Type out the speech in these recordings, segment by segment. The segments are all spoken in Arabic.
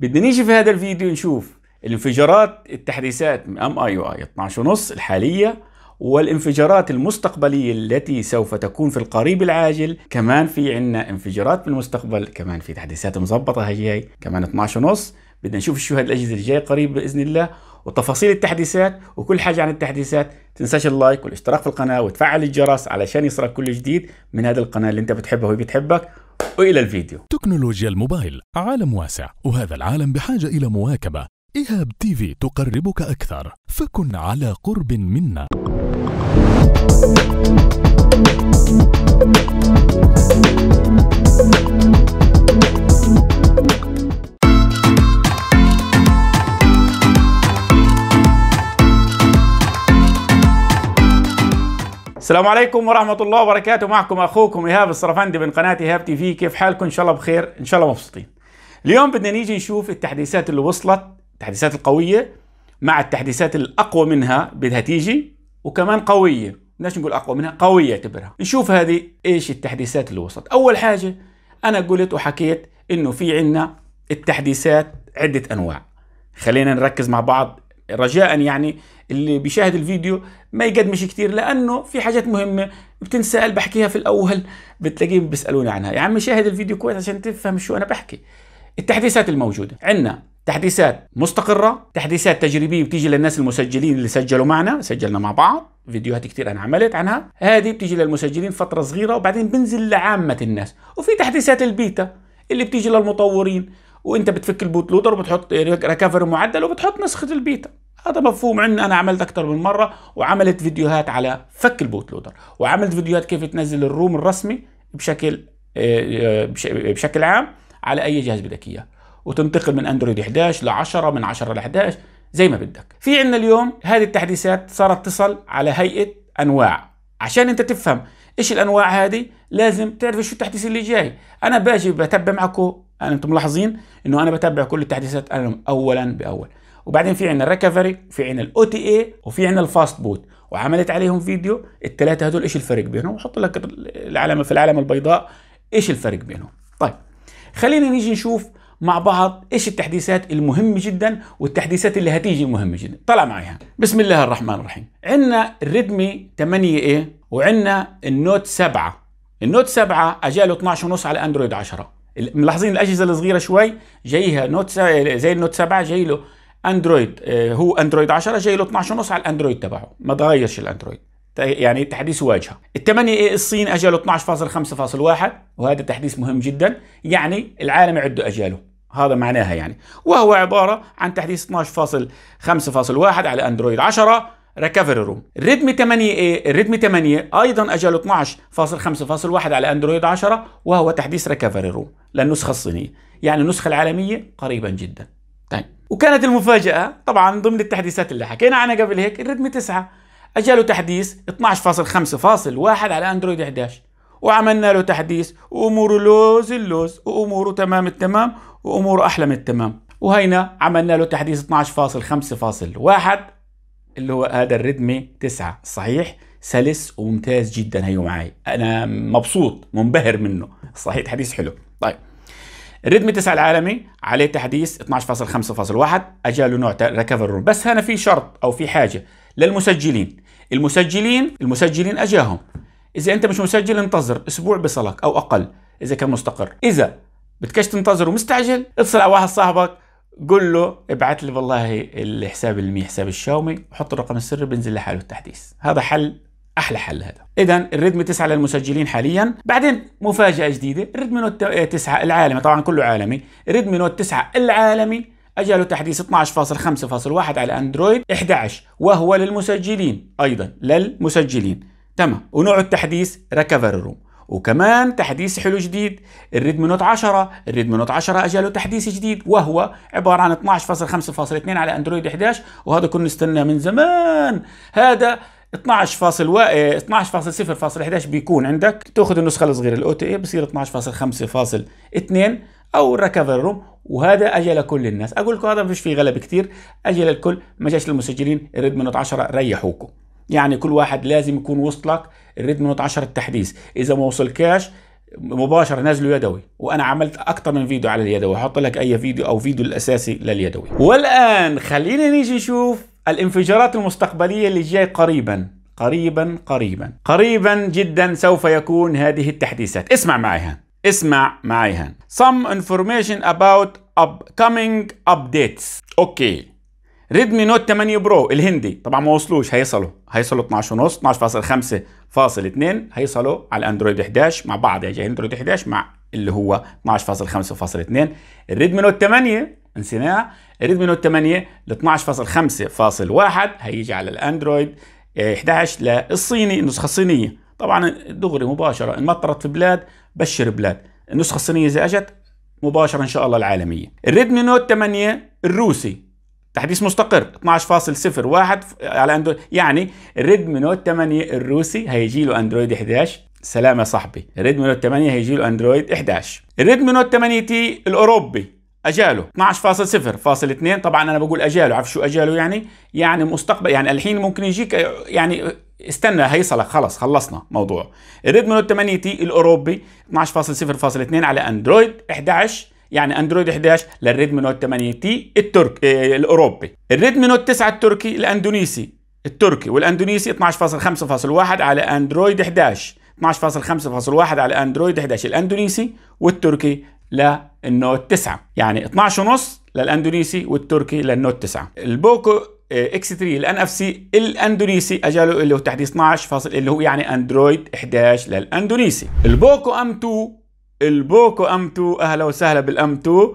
بدنا نيجي في هذا الفيديو نشوف الانفجارات التحديثات من ام اي يو اي 12.5 الحاليه والانفجارات المستقبلية التي سوف تكون في القريب العاجل كمان في عنا انفجارات بالمستقبل كمان في تحديثات مظبطة هي كمان 12 ونص بدنا نشوف شو هالأجهزة الجاية قريب بإذن الله وتفاصيل التحديثات وكل حاجة عن التحديثات تنساش اللايك والاشتراك في القناة وتفعل الجرس علشان يصلك كل جديد من هذا القناة اللي انت بتحبها وهي بتحبك وإلى الفيديو تكنولوجيا الموبايل عالم واسع وهذا العالم بحاجة إلى مواكبة إيهاب تي في تقربك أكثر فكن على قرب منا السلام عليكم ورحمة الله وبركاته معكم أخوكم إيهاب الصرفندي من قناة إيهاب تي في كيف حالكم إن شاء الله بخير إن شاء الله مبسوطين اليوم بدنا نيجي نشوف التحديثات اللي وصلت التحديثات القوية مع التحديثات الأقوى منها بدها تيجي وكمان قوية بدناش نقول أقوى منها قوية اعتبرها نشوف هذه إيش التحديثات اللي وصلت أول حاجة أنا قلت وحكيت إنه في عنا التحديثات عدة أنواع خلينا نركز مع بعض رجاء يعني اللي بيشاهد الفيديو ما يقدمش كتير لانه في حاجات مهمه بتنسال بحكيها في الاول بتلاقيهم بيسالوني عنها يا عم شاهد الفيديو كويس عشان تفهم شو انا بحكي التحديثات الموجوده عندنا تحديثات مستقرة تحديثات تجريبية بتيجي للناس المسجلين اللي سجلوا معنا سجلنا مع بعض فيديوهات كتير أنا عملت عنها هذه بتيجي للمسجلين فترة صغيرة وبعدين بنزل لعامة الناس وفي تحديثات البيتا اللي بتيجي للمطورين وانت بتفك البوت لودر وبتحط ريكفر معدل وبتحط نسخة البيتا هذا مفهوم عندنا انا عملت اكثر من مره وعملت فيديوهات على فك البوت لودر وعملت فيديوهات كيف تنزل الروم الرسمي بشكل آه، آه، بشكل عام على اي جهاز بدك اياه وتنتقل من اندرويد 11 ل 10 من 10 ل 11 زي ما بدك في عندنا اليوم هذه التحديثات صارت تصل على هيئه انواع عشان انت تفهم ايش الانواع هذه لازم تعرف شو التحديث اللي جاي انا باجي بتبع معكم انتم ملاحظين انه انا بتبع كل التحديثات انا اولا باول وبعدين في عندنا الريكفري وفي عندنا الاو تي اي وفي عندنا الفاست بوت وعملت عليهم فيديو الثلاثه هذول ايش الفرق بينهم وحط لك العلامه في العلامه البيضاء ايش الفرق بينهم طيب خلينا نيجي نشوف مع بعض ايش التحديثات المهمه جدا والتحديثات اللي هتيجي مهمه جدا طلع معي بسم الله الرحمن الرحيم عندنا الريدمي 8 اي وعندنا النوت 7 النوت 7 اجاله 12 ونص على اندرويد 10 ملاحظين الاجهزه الصغيره شوي جايها نوت زي النوت 7 جاي له اندرويد آه، هو اندرويد 10 جاي له 12 ونص على الاندرويد تبعه ما تغيرش الاندرويد يعني تحديث واجهه ال8 اي الصين اجاله 12.5.1 وهذا تحديث مهم جدا يعني العالم يعدوا اجاله هذا معناها يعني وهو عباره عن تحديث 12.5.1 على اندرويد 10 ريكفري روم ريدمي 8 اي ريدمي 8 ايضا اجاله 12.5.1 على اندرويد 10 وهو تحديث ريكفري روم للنسخه الصينيه يعني النسخه العالميه قريبا جدا طيب وكانت المفاجأة طبعا ضمن التحديثات اللي حكينا عنها قبل هيك الريدمي 9 اجاله تحديث 12.5.1 على اندرويد 11 وعملنا له تحديث واموره لوز اللوز واموره تمام التمام واموره احلى من التمام وهينا عملنا له تحديث 12.5.1 اللي هو هذا الريدمي 9 صحيح سلس وممتاز جدا هيو معي انا مبسوط منبهر منه صحيح تحديث حلو طيب الريدمي 9 العالمي عليه تحديث 12.5.1 اجاله نوع ريكفر رول بس هنا في شرط او في حاجه للمسجلين المسجلين المسجلين اجاهم اذا انت مش مسجل انتظر اسبوع بصلك او اقل اذا كان مستقر اذا بدكش تنتظر ومستعجل اتصل على واحد صاحبك قول له ابعث لي والله الحساب المي حساب الشاومي وحط الرقم السري بنزل لحاله التحديث هذا حل احلى حل هذا اذا الريدمي 9 للمسجلين حاليا بعدين مفاجاه جديده الريدمي نوت 9 آه، العالمي طبعا كله عالمي ريدمي نوت 9 العالمي اجله تحديث 12.5.1 على اندرويد 11 وهو للمسجلين ايضا للمسجلين تمام ونوع التحديث ريكفري روم وكمان تحديث حلو جديد الريدمي نوت 10 الريدمي نوت 10 اجاله تحديث جديد وهو عباره عن 12.5.2 على اندرويد 11 وهذا كنا نستناه من زمان هذا 12.0.11 إيه، بيكون عندك تاخذ النسخه الصغيره الاو تي اي بصير 12.5.2 او الريكفري روم وهذا اجى لكل الناس اقول لكم هذا ما فيش فيه غلب كثير اجى للكل ما جاش للمسجلين الريد منوت 10 ريحوكم يعني كل واحد لازم يكون وصلك الريد منوت 10 التحديث اذا ما وصلكاش مباشره نازله يدوي وانا عملت اكثر من فيديو على اليدوي حط لك اي فيديو او فيديو الاساسي لليدوي والان خلينا نيجي نشوف الانفجارات المستقبلية اللي جاي قريبا قريبا قريبا قريبا جدا سوف يكون هذه التحديثات اسمع معيها اسمع معيها some information about upcoming updates اوكي ريدمي نوت 8 برو الهندي طبعا ما وصلوش هيصلوا هيصلوا 12 ونص 12.5 فاصل 2 هيصلوا على الاندرويد 11 مع بعض يا اندرويد 11 مع اللي هو 12.5.2 الريدمي نوت 8 انسيناع ريدمي نوت 8 ل 12.5.1 هيجي على الاندرويد 11 آه، للصيني النسخه الصينيه طبعا دغري مباشره ان مطرت في بلاد بشر بلاد النسخه الصينيه اذا اجت مباشره ان شاء الله العالميه الريدمي نوت 8 الروسي تحديث مستقر 12.01 على اندرويد يعني الريدمي نوت 8 الروسي هيجي له اندرويد 11 سلام يا صاحبي الريدمي نوت 8 هيجي له اندرويد 11 الريدمي نوت 8 تي الاوروبي اجاله 12.0.2 فاصل طبعا انا بقول اجاله عارف شو اجاله يعني يعني مستقبل يعني الحين ممكن يجيك يعني استنى هيصلك خلص خلصنا موضوع الريدمي 8 تي الاوروبي 12.0.2 على اندرويد 11 يعني اندرويد 11 للريدمي نوت 8 تي الترك آه، الاوروبي الريدمي نوت 9 التركي الاندونيسي التركي والاندونيسي 12.5.1 على اندرويد 11 12.5.1 على اندرويد 11 الاندونيسي والتركي للنوت 9 يعني 12 ونص للاندونيسي والتركي للنوت 9 البوكو اكس 3 الان اف سي الاندونيسي اجاله اللي هو تحديث 12 فاصل اللي هو يعني اندرويد 11 للاندونيسي البوكو ام 2 البوكو ام 2 اهلا وسهلا بالام 2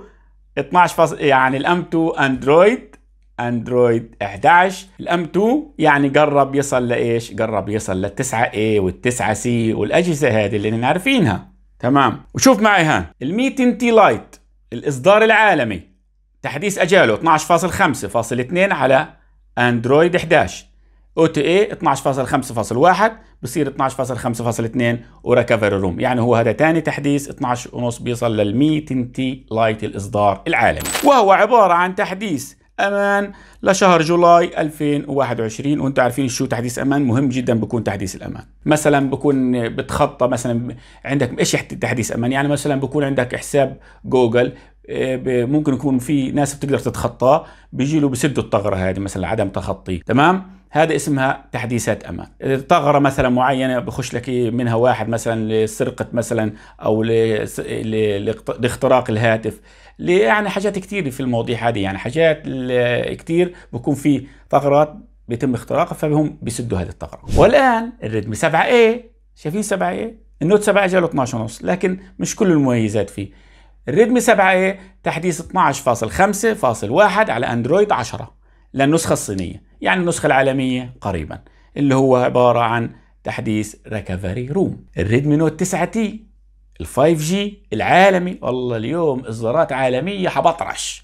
12 فاصل يعني الام 2 اندرويد اندرويد 11 الام 2 يعني قرب يصل لايش قرب يصل لل9 a وال9 c والاجهزه هذه اللي عارفينها تمام وشوف معي هان الميتن تي لايت الاصدار العالمي تحديث اجاله 12.5.2 على اندرويد 11 او تي اي 12.5.1 بصير 12.5.2 وريكفري روم يعني هو هذا ثاني تحديث 12 ونص بيصل لل 200 تي لايت الاصدار العالمي وهو عباره عن تحديث امان لشهر جولاي 2021 وانتم عارفين شو تحديث امان مهم جدا بكون تحديث الامان مثلا بكون بتخطى مثلا عندك ايش تحديث امان يعني مثلا بكون عندك حساب جوجل آه، ممكن يكون في ناس بتقدر تتخطاه بيجي له بسدوا الثغره هذه مثلا عدم تخطي تمام هذا اسمها تحديثات امان ثغره مثلا معينه بخش لك إيه منها واحد مثلا لسرقه مثلا او لاختراق الهاتف يعني حاجات كثير في المواضيع هذه يعني حاجات كثير بكون في ثغرات بيتم اختراقها فهم بيسدوا هذه الثغره والان الريدمي 7 اي شايفين 7 اي النوت 7 جاله 12 ونص لكن مش كل المميزات فيه الريدمي 7 اي تحديث 12.5.1 على اندرويد 10 للنسخه الصينيه يعني النسخة العالمية قريبا اللي هو عبارة عن تحديث ريكفري روم الريدمي نوت 9 تي ال 5 جي العالمي والله اليوم اصدارات عالمية حبطرش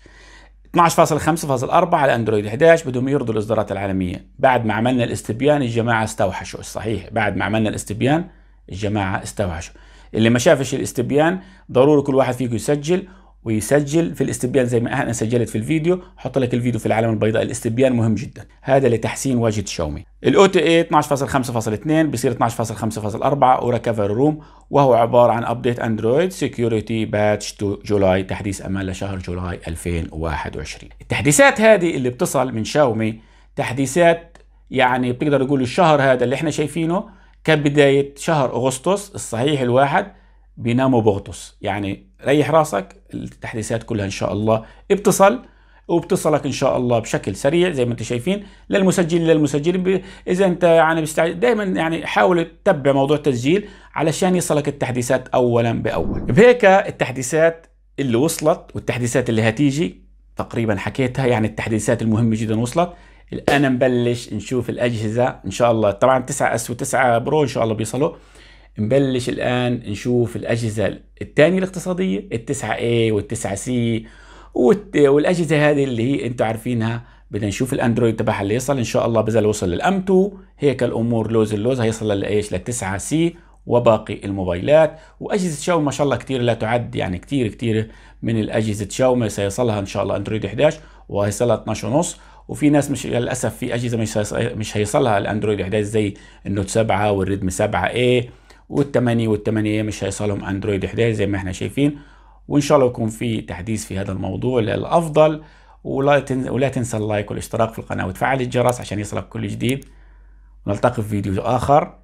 12.5.4 على اندرويد 11 بدهم يرضوا الاصدارات العالميه بعد ما عملنا الاستبيان الجماعه استوحشوا الصحيح بعد ما عملنا الاستبيان الجماعه استوحشوا اللي ما شافش الاستبيان ضروري كل واحد فيكم يسجل ويسجل في الاستبيان زي ما انا سجلت في الفيديو حط لك الفيديو في العلامه البيضاء الاستبيان مهم جدا هذا لتحسين واجهه شاومي الاو تي اي 12.5.2 بصير 12.5.4 وريكفر روم وهو عباره عن ابديت اندرويد سكيورتي باتش تو جولاي تحديث امان لشهر جولاي 2021 التحديثات هذه اللي بتصل من شاومي تحديثات يعني بتقدر تقول الشهر هذا اللي احنا شايفينه كان بدايه شهر اغسطس الصحيح الواحد بيناموا بغطس يعني ريح راسك التحديثات كلها ان شاء الله ابتصل وبتصلك ان شاء الله بشكل سريع زي ما انتم شايفين للمسجلين للمسجلين اذا انت يعني بستعجل دائما يعني حاول تتبع موضوع التسجيل علشان يصلك التحديثات اولا باول بهيك التحديثات اللي وصلت والتحديثات اللي هتيجي تقريبا حكيتها يعني التحديثات المهمه جدا وصلت الان نبلش نشوف الاجهزه ان شاء الله طبعا 9 اس و9 برو ان شاء الله بيصلوا نبلش الآن نشوف الأجهزة الثانية الاقتصادية التسعة a والتسعة c والأجهزة هذه اللي هي أنتم عارفينها بدنا نشوف الاندرويد تبعها اللي يصل ان شاء الله بزل وصل للام 2 هيك الامور لوز اللوز هيصل لايش للتسعة سي وباقي الموبايلات واجهزه شاومي ما شاء الله كثير لا تعد يعني كثير كثير من الاجهزه شاومي سيصلها ان شاء الله اندرويد 11 وهيصلها 12 ونص وفي ناس مش للاسف في اجهزه مش مش هيصلها الاندرويد 11 زي النوت 7 والريدمي 7 اي وال8 وال8 مش هيصلهم اندرويد 11 زي ما احنا شايفين وان شاء الله يكون في تحديث في هذا الموضوع للافضل ولا ولا تنسى اللايك والاشتراك في القناه وتفعل الجرس عشان يصلك كل جديد نلتقي في فيديو اخر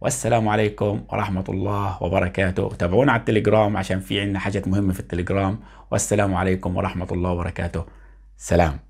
والسلام عليكم ورحمه الله وبركاته تابعونا على التليجرام عشان في عندنا حاجات مهمه في التليجرام والسلام عليكم ورحمه الله وبركاته سلام